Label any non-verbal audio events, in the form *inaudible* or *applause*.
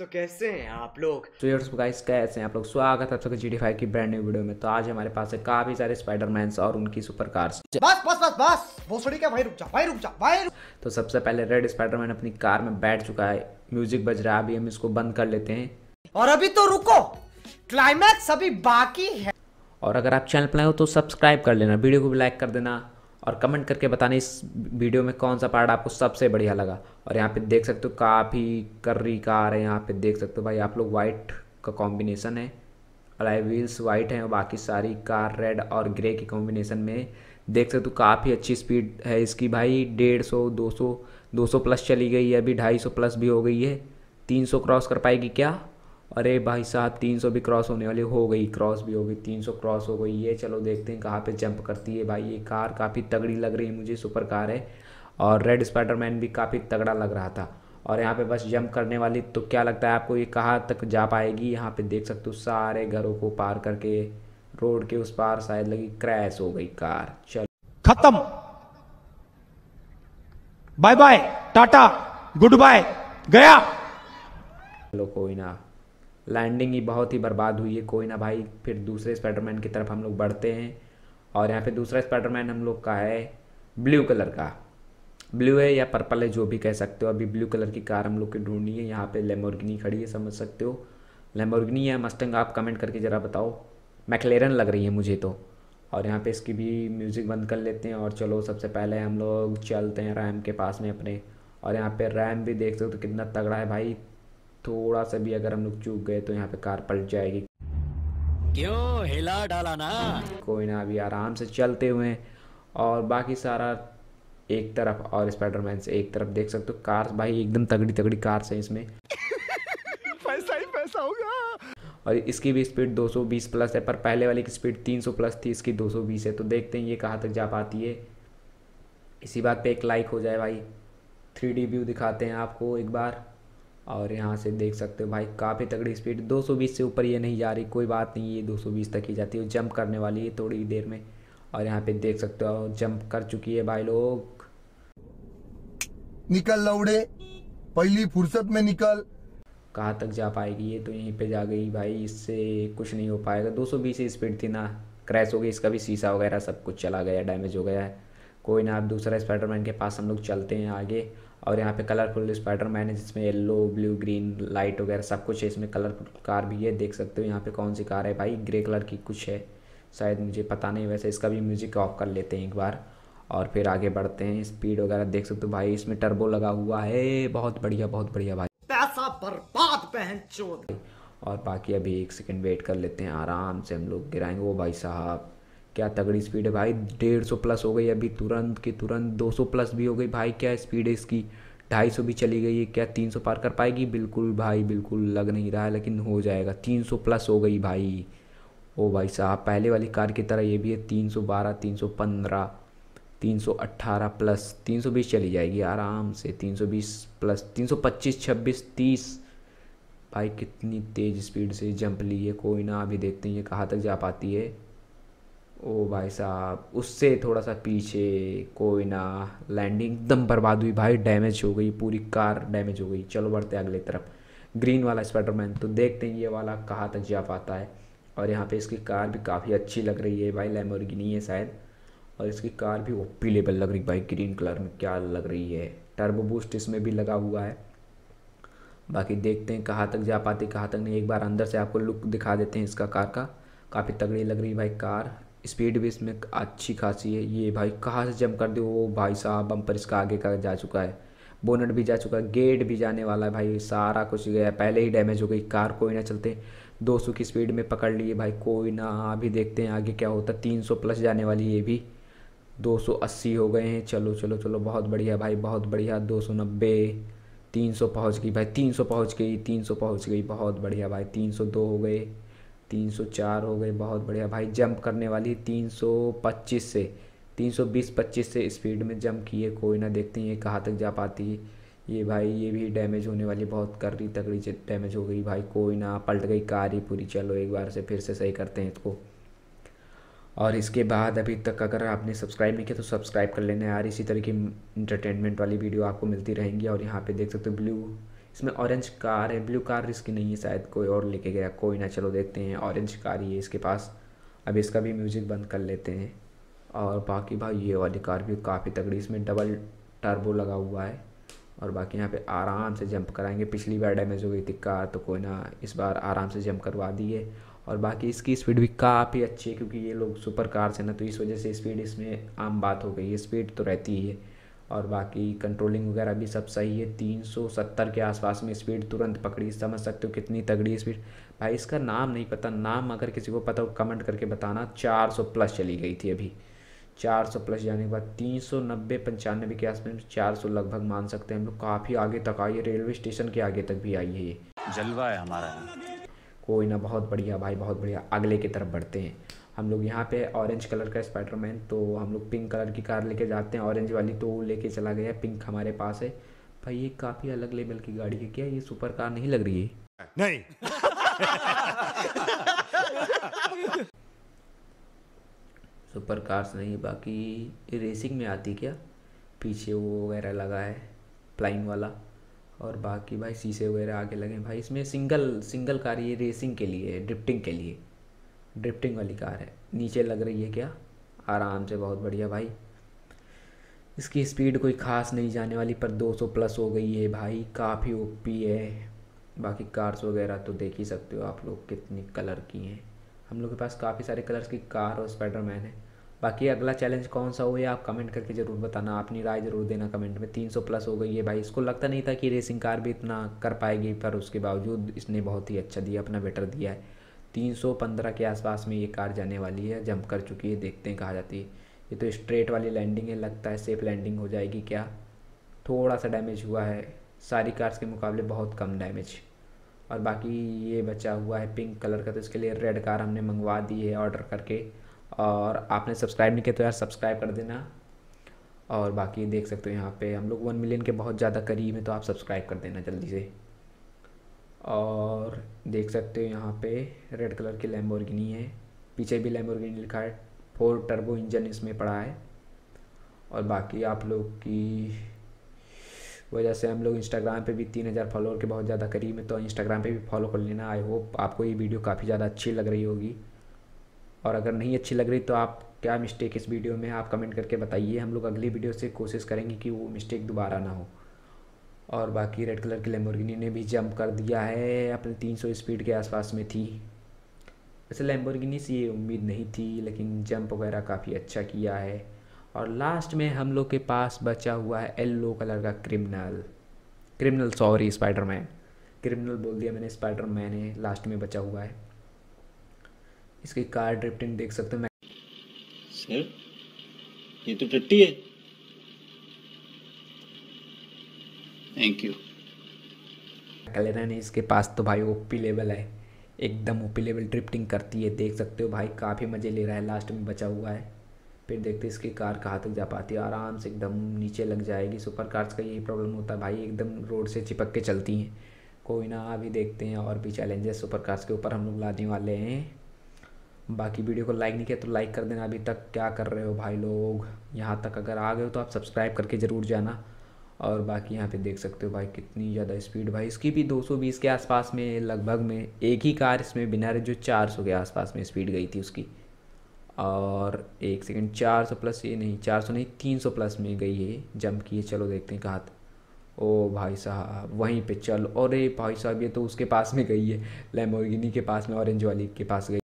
तो कैसे हैं आप लोग तो यार गाइस कैसे हैं आप लोग स्वागत है आप सबका जी डी फाइव की ब्रांड न्यू वीडियो में तो आज हमारे पास है काफी सारे स्पाइडरमैन और उनकी सुपर कार्स बस बस बस बस भोसड़ी क्या भाई रुक जा भाई रुक जा भाई रुक। तो सबसे पहले रेड स्पाइडरमैन अपनी कार में बैठ चुका है म्यूजिक बज रहा है अभी हम इसको बंद कर लेते हैं और अभी तो रुको क्लाइमैक्स अभी बाकी है और अगर आप चैनल पर हो तो सब्सक्राइब कर लेना वीडियो को भी लाइक कर देना और कमेंट करके बताने इस वीडियो में कौन सा पार्ट आपको सबसे बढ़िया लगा और यहाँ पे देख सकते हो काफ़ी कर्री कार है यहाँ पे देख सकते हो भाई आप लोग वाइट का कॉम्बिनेशन है अलाई व्हील्स वाइट हैं और बाकी सारी कार रेड और ग्रे की कॉम्बिनेशन में देख सकते हो काफ़ी अच्छी स्पीड है इसकी भाई डेढ़ सौ दो सौ दो सौ प्लस चली गई है अभी ढाई सौ प्लस भी हो गई है तीन सौ क्रॉस कर पाएगी क्या अरे भाई साहब तीन सौ भी क्रॉस होने वाली हो गई क्रॉस भी हो गई तीन सौ क्रॉस हो गई ये चलो देखते हैं कहाँ पे जंप करती है भाई ये कार काफ़ी तगड़ी लग रही है मुझे सुपर कार है और रेड स्पाइडरमैन भी काफ़ी तगड़ा लग रहा था और यहाँ पे बस जंप करने वाली तो क्या लगता है आपको ये कहाँ तक जा पाएगी यहाँ पे देख सकते हो सारे घरों को पार करके रोड के उस पार शायद लगी क्रैश हो गई कार चलो खत्म bye bye tata goodbye गया चलो कोई ना लैंडिंग ही बहुत ही बर्बाद हुई है कोई ना भाई फिर दूसरे स्पाइडरमैन की तरफ हम लोग बढ़ते हैं और यहाँ पे दूसरा स्पाइडरमैन हम लोग का है ब्लू कलर का ब्लू है या पर्पल है जो भी कह सकते हो अभी ब्लू कलर की कार हम लोग की ढूंढनी है यहाँ पे लेमोरगिनी खड़ी है समझ सकते हो लेमोरगिनी या मस्टंग आप कमेंट करके ज़रा बताओ मैकलेरन लग रही है मुझे तो और यहाँ पे इसकी भी म्यूज़िक बंद कर लेते हैं और चलो सबसे पहले हम लोग चलते हैं रैम के पास में अपने और यहाँ पे रैम भी देख सकते हो तो कितना तगड़ा है भाई थोड़ा सा भी अगर हम लोग चूक गए तो यहाँ पे कार पलट जाएगी क्यों हिला डाला ना कोई ना अभी आराम से चलते हुए और बाकी सारा एक तरफ और स्पाइडरमैन से एक तरफ देख सकते हो कार भाई एकदम तगड़ी तगड़ी कार है इसमें पैसा ही पैसा होगा और इसकी भी स्पीड 220 प्लस है पर पहले वाली की स्पीड 300 प्लस थी इसकी 220 है तो देखते हैं ये कहाँ तक जा पाती है इसी बात पे एक लाइक हो जाए भाई थ्री व्यू दिखाते हैं आपको एक बार और यहाँ से देख सकते हो भाई काफ़ी तगड़ी स्पीड 220 से ऊपर ये नहीं जा रही कोई बात नहीं ये 220 तक ही जाती है जंप करने वाली है थोड़ी देर में और यहाँ पे देख सकते हो जंप कर चुकी है भाई लोग निकल लौड़े पहली फुर्सत में निकल कहाँ तक जा पाएगी ये तो यहीं पे जा गई भाई इससे कुछ नहीं हो पाएगा दो सौ स्पीड थी ना क्रैश हो गई इसका भी शीशा वगैरह सब कुछ चला गया डैमेज हो गया है कोई ना आप दूसरा स्पाइडरमैन के पास हम लोग चलते हैं आगे और यहाँ पे कलरफुल मैन है जिसमें येलो ब्लू ग्रीन लाइट वगैरह सब कुछ है इसमें कलरफुल कार भी है देख सकते हो यहाँ पे कौन सी कार है भाई ग्रे कलर की कुछ है शायद मुझे पता नहीं वैसे इसका भी म्यूजिक ऑफ कर लेते हैं एक बार और फिर आगे बढ़ते हैं स्पीड वगैरह देख सकते हो भाई इसमें टर्बो लगा हुआ है बहुत बढ़िया बहुत बढ़िया भाई पैसा बर्बाद पहन चोद और बाकी अभी एक सेकेंड वेट कर लेते हैं आराम से हम लोग गिराएंगे वो भाई साहब क्या तगड़ी स्पीड है भाई डेढ़ सौ प्लस हो गई अभी तुरंत की तुरंत दो सौ प्लस भी हो गई भाई क्या स्पीड है इसकी ढाई सौ भी चली गई है क्या तीन सौ पार कर पाएगी बिल्कुल भाई बिल्कुल लग नहीं रहा है लेकिन हो जाएगा तीन सौ प्लस हो गई भाई ओ भाई साहब पहले वाली कार की तरह ये भी है तीन सौ बारह तीन सौ पंद्रह तीन सौ अट्ठारह प्लस तीन सौ बीस चली जाएगी आराम से तीन सौ बीस प्लस तीन सौ पच्चीस छब्बीस तीस भाई कितनी तेज़ स्पीड से जंप ली है कोई ना अभी देखते हैं ये कहाँ तक जा पाती है ओ भाई साहब उससे थोड़ा सा पीछे कोई ना लैंडिंग एकदम बर्बाद हुई भाई डैमेज हो गई पूरी कार डैमेज हो गई चलो बढ़ते अगले तरफ ग्रीन वाला स्पाइडरमैन तो देखते हैं ये वाला कहाँ तक जा पाता है और यहाँ पे इसकी कार भी काफ़ी अच्छी लग रही है भाई नहीं है शायद और इसकी कार भी ओपी लेवल लग रही भाई ग्रीन कलर में क्या लग रही है टर्बो बूस्ट इसमें भी लगा हुआ है बाकी देखते हैं कहाँ तक जा पाती कहाँ तक नहीं एक बार अंदर से आपको लुक दिखा देते हैं इसका कार का काफ़ी तगड़ी लग रही भाई कार स्पीड भी इसमें अच्छी खासी है ये भाई कहाँ से जम कर दे वो भाई साहब बम्पर इसका आगे का जा चुका है बोनट भी जा चुका है गेट भी जाने वाला है भाई सारा कुछ गया पहले ही डैमेज हो गई कार कोई ना चलते 200 की स्पीड में पकड़ लिए भाई कोई ना अभी देखते हैं आगे क्या होता है 300 प्लस जाने वाली ये भी 280 हो गए हैं चलो चलो चलो बहुत बढ़िया भाई बहुत बढ़िया 290 300 पहुँच गई भाई 300 पहुँच गई 300 पहुँच गई बहुत बढ़िया भाई 302 हो गए 304 हो गए बहुत बढ़िया भाई जंप करने वाली 325 से 320 25 से स्पीड में जंप किए कोई ना देखते हैं ये कहाँ तक जा पाती है ये भाई ये भी डैमेज होने वाली बहुत कर रही तगड़ी डैमेज हो गई भाई कोई ना पलट गई कार ही पूरी चलो एक बार से फिर से सही करते हैं इसको और इसके बाद अभी तक अगर आपने सब्सक्राइब नहीं किया तो सब्सक्राइब कर लेना यार इसी तरह की इंटरटेनमेंट वाली वीडियो आपको मिलती रहेंगी और यहाँ पे देख सकते हो ब्लू इसमें ऑरेंज कार है ब्लू कार इसकी नहीं है शायद कोई और लेके गया कोई ना चलो देखते हैं ऑरेंज कार ही है इसके पास अब इसका भी म्यूज़िक बंद कर लेते हैं और बाकी भाई ये वाली कार भी काफ़ी तगड़ी इसमें डबल टर्बो लगा हुआ है और बाकी यहाँ पे आराम से जंप कराएंगे पिछली बार डैमेज हो गई थी कार तो कोई ना इस बार आराम से जंप करवा दी है और बाकी इसकी स्पीड भी काफ़ी अच्छी है क्योंकि ये लोग सुपर कार्स हैं ना तो इस वजह से स्पीड इसमें आम बात हो गई है स्पीड तो रहती ही है और बाकी कंट्रोलिंग वगैरह भी सब सही है 370 के आसपास में स्पीड तुरंत पकड़ी समझ सकते हो कितनी तगड़ी स्पीड भाई इसका नाम नहीं पता नाम अगर किसी को पता हो कमेंट करके बताना 400 प्लस चली गई थी अभी 400 प्लस जाने के बाद तीन सौ नब्बे पंचानबे के आसपास में चार सौ लगभग मान सकते हैं हम लोग काफ़ी आगे तक आई है रेलवे स्टेशन के आगे तक भी आई है ये जलवा है हमारा कोई ना बहुत बढ़िया भाई बहुत बढ़िया अगले की तरफ बढ़ते हैं हम लोग यहाँ पे ऑरेंज कलर का स्पाइडरमैन तो हम लोग पिंक कलर की कार लेके जाते हैं ऑरेंज वाली तो लेके चला गया पिंक हमारे पास है भाई ये काफ़ी अलग लेवल की गाड़ी है क्या ये सुपर कार नहीं लग रही है नहीं सुपर *laughs* कार्स नहीं बाकी रेसिंग में आती क्या पीछे वो वगैरह लगा है प्लाइंग वाला और बाकी भाई शीशे वगैरह आगे लगे भाई इसमें सिंगल सिंगल कार ये रेसिंग के लिए ड्रिफ्टिंग के लिए ड्रिफ्टिंग वाली कार है नीचे लग रही है क्या आराम से बहुत बढ़िया भाई इसकी स्पीड कोई ख़ास नहीं जाने वाली पर 200 प्लस हो गई है भाई काफ़ी ओपी है बाकी कार्स वगैरह तो देख ही सकते हो आप लोग कितनी कलर की हैं हम लोग के पास काफ़ी सारे कलर्स की कार और स्पाइडरमैन है बाकी अगला चैलेंज कौन सा हो ये आप कमेंट करके ज़रूर बताना अपनी राय ज़रूर देना कमेंट में 300 प्लस हो गई है भाई इसको लगता नहीं था कि रेसिंग कार भी इतना कर पाएगी पर उसके बावजूद इसने बहुत ही अच्छा दिया अपना बेटर दिया है 315 के आसपास में ये कार जाने वाली है जंप कर चुकी है देखते हैं कहा जाती है ये तो स्ट्रेट वाली लैंडिंग है लगता है सेफ लैंडिंग हो जाएगी क्या थोड़ा सा डैमेज हुआ है सारी कार्स के मुकाबले बहुत कम डैमेज और बाकी ये बचा हुआ है पिंक कलर का तो इसके लिए रेड कार हमने मंगवा दी है ऑर्डर करके और आपने सब्सक्राइब नहीं किया तो यार सब्सक्राइब कर देना और बाकी देख सकते हो यहाँ पे हम लोग वन मिलियन के बहुत ज़्यादा करीब हैं तो आप सब्सक्राइब कर देना जल्दी से और देख सकते हो यहाँ पे रेड कलर की लैम्बोर्गिनी है पीछे भी लैम्बोर्गिनी लिखा है फोर टर्बो इंजन इसमें पड़ा है और बाकी आप लोग की वजह से हम लोग इंस्टाग्राम पे भी तीन हज़ार फॉलोअर के बहुत ज़्यादा करीब है तो इंस्टाग्राम पे भी फॉलो कर लेना आई होप आपको ये वीडियो काफ़ी ज़्यादा अच्छी लग रही होगी और अगर नहीं अच्छी लग रही तो आप क्या मिस्टेक इस वीडियो में आप कमेंट करके बताइए हम लोग अगली वीडियो से कोशिश करेंगे कि वो मिस्टेक दोबारा ना हो और बाकी रेड कलर की लेम्बोर्गिनी ने भी जंप कर दिया है अपने 300 स्पीड के आसपास में थी वैसे लेम्बोर्गिनी से ये उम्मीद नहीं थी लेकिन जंप वगैरह काफ़ी अच्छा किया है और लास्ट में हम लोग के पास बचा हुआ है येल्लो कलर का criminal criminal sorry Spiderman criminal बोल दिया मैंने स्पाइडरमैन है लास्ट में बचा हुआ है इसकी कार ड्रिफ्टिंग देख सकते हो मैं सर ये तो टट्टी है थैंक यू एलेरन इसके पास तो भाई ओपी लेवल है एकदम ओपी लेवल ट्रिप्टिंग करती है देख सकते हो भाई काफ़ी मज़े ले रहा है लास्ट में बचा हुआ है फिर देखते इसकी कार कहाँ तक जा पाती है आराम से एकदम नीचे लग जाएगी सुपर कार्स का यही प्रॉब्लम होता है भाई एकदम रोड से चिपक के चलती हैं कोई ना अभी देखते हैं और भी चैलेंजेस सुपर कार्स के ऊपर हम लोग लाने वाले हैं बाकी वीडियो को लाइक नहीं किया तो लाइक कर देना अभी तक क्या कर रहे हो भाई लोग यहाँ तक अगर आ गए हो तो आप सब्सक्राइब करके ज़रूर जाना और बाकी यहाँ पे देख सकते हो भाई कितनी ज़्यादा स्पीड भाई इसकी भी 220 के आसपास में लगभग में एक ही कार इसमें बिना रहे जो 400 के आसपास में स्पीड गई थी उसकी और एक सेकंड 400 प्लस ये नहीं 400 नहीं 300 प्लस में गई है जंप है चलो देखते हैं कहाँ ओ भाई साहब वहीं पे चल अरे भाई साहब ये तो उसके पास में गई है लेमोगिनी के पास में ऑरेंज वाली के पास गई